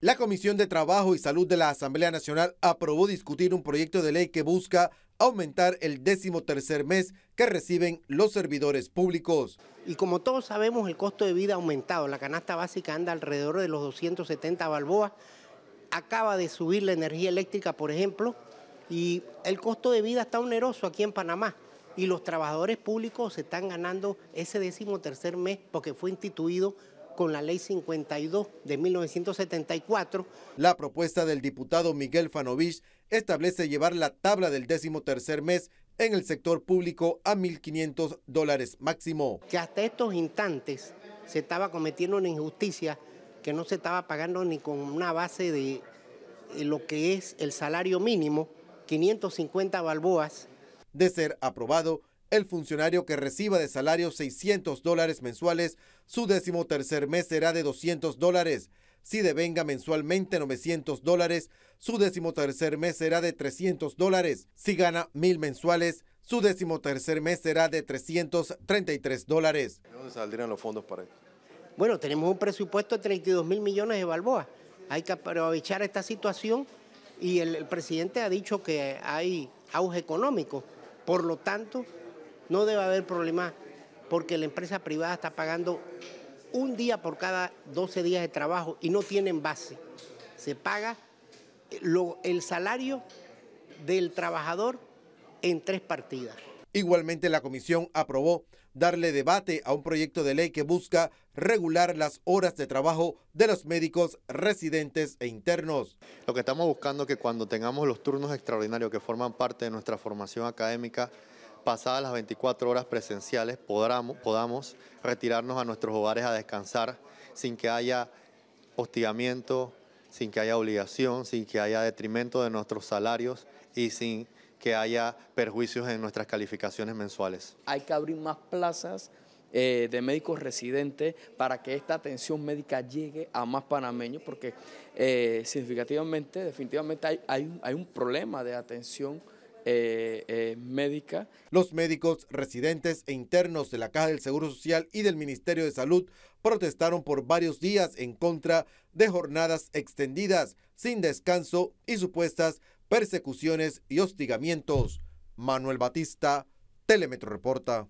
La Comisión de Trabajo y Salud de la Asamblea Nacional aprobó discutir un proyecto de ley que busca aumentar el décimo tercer mes que reciben los servidores públicos. Y como todos sabemos, el costo de vida ha aumentado. La canasta básica anda alrededor de los 270 balboas. Acaba de subir la energía eléctrica, por ejemplo, y el costo de vida está oneroso aquí en Panamá. Y los trabajadores públicos se están ganando ese décimo tercer mes porque fue instituido con la Ley 52 de 1974. La propuesta del diputado Miguel Fanovich establece llevar la tabla del décimo tercer mes en el sector público a 1.500 dólares máximo. Que hasta estos instantes se estaba cometiendo una injusticia que no se estaba pagando ni con una base de eh, lo que es el salario mínimo, 550 balboas. De ser aprobado, el funcionario que reciba de salario 600 dólares mensuales, su décimo tercer mes será de 200 dólares. Si devenga mensualmente 900 dólares, su décimo tercer mes será de 300 dólares. Si gana 1000 mensuales, su décimo tercer mes será de 333 dólares. ¿De dónde saldrían los fondos para esto? Bueno, tenemos un presupuesto de 32 mil millones de Balboa. Hay que aprovechar esta situación y el presidente ha dicho que hay auge económico. Por lo tanto, no debe haber problema porque la empresa privada está pagando un día por cada 12 días de trabajo y no tienen base. Se paga eh, el salario del trabajador en tres partidas. Igualmente la comisión aprobó darle debate a un proyecto de ley que busca regular las horas de trabajo de los médicos residentes e internos. Lo que estamos buscando es que cuando tengamos los turnos extraordinarios que forman parte de nuestra formación académica, pasadas las 24 horas presenciales podamos, podamos retirarnos a nuestros hogares a descansar sin que haya hostigamiento, sin que haya obligación, sin que haya detrimento de nuestros salarios y sin que haya perjuicios en nuestras calificaciones mensuales. Hay que abrir más plazas eh, de médicos residentes para que esta atención médica llegue a más panameños, porque eh, significativamente, definitivamente hay, hay, hay un problema de atención eh, eh, médica. Los médicos residentes e internos de la Caja del Seguro Social y del Ministerio de Salud protestaron por varios días en contra de jornadas extendidas, sin descanso y supuestas persecuciones y hostigamientos. Manuel Batista, Telemetro Reporta.